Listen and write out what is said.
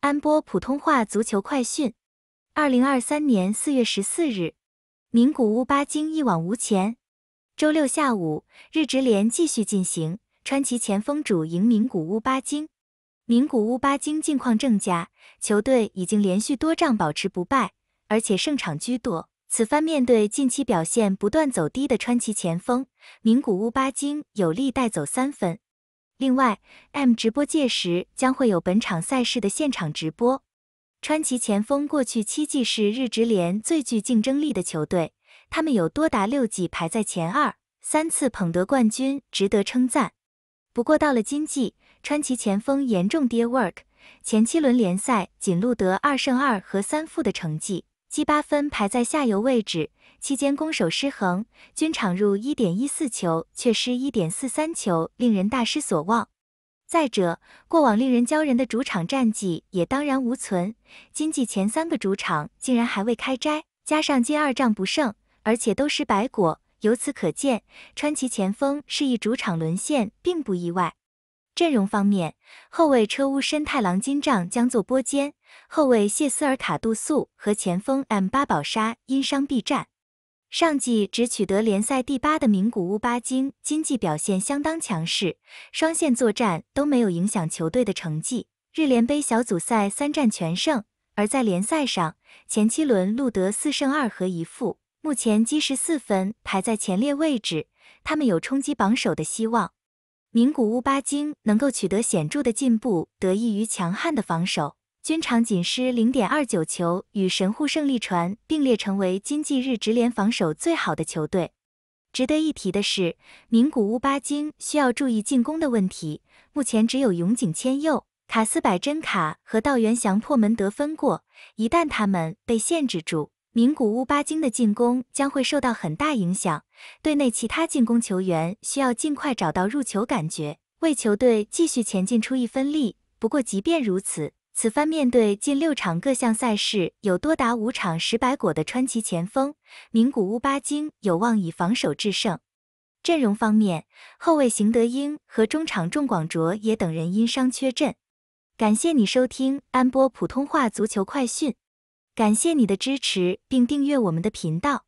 安播普通话足球快讯，二零二三年四月十四日，名古屋巴金一往无前。周六下午，日职联继续进行，川崎前锋主迎名古屋巴金。名古屋巴金近况正佳，球队已经连续多仗保持不败，而且胜场居多。此番面对近期表现不断走低的川崎前锋，名古屋巴金有力带走三分。另外，M 直播届时将会有本场赛事的现场直播。川崎前锋过去七季是日职联最具竞争力的球队，他们有多达六季排在前二，三次捧得冠军，值得称赞。不过到了今季，川崎前锋严重跌 work，前七轮联赛仅录得二胜二和三负的成绩。七八分排在下游位置，期间攻守失衡，均场入一点一四球，却失一点四三球，令人大失所望。再者，过往令人骄人的主场战绩也荡然无存，今季前三个主场竟然还未开摘，加上接二仗不胜，而且都是白果，由此可见，川崎前锋示意主场沦陷并不意外。阵容方面，后卫车屋申太郎、金丈将作波间，后卫谢斯尔卡杜素和前锋 M 八宝沙因伤避战。上季只取得联赛第八的名古屋巴金，今季表现相当强势，双线作战都没有影响球队的成绩。日联杯小组赛三战全胜，而在联赛上，前七轮录得四胜二和一负，目前积十四分排在前列位置，他们有冲击榜首的希望。名古屋巴金能够取得显著的进步，得益于强悍的防守，均场仅失零点二九球，与神户胜利船并列成为今季日职联防守最好的球队。值得一提的是，名古屋巴金需要注意进攻的问题，目前只有永井千佑、卡斯柏真卡和道元祥破门得分过，一旦他们被限制住。名古屋巴金的进攻将会受到很大影响，队内其他进攻球员需要尽快找到入球感觉，为球队继续前进出一分力。不过，即便如此，此番面对近六场各项赛事有多达五场十百果的川崎前锋，名古屋巴金有望以防守制胜。阵容方面，后卫邢德英和中场仲广卓也等人因伤缺阵。感谢你收听安波普通话足球快讯。感谢你的支持，并订阅我们的频道。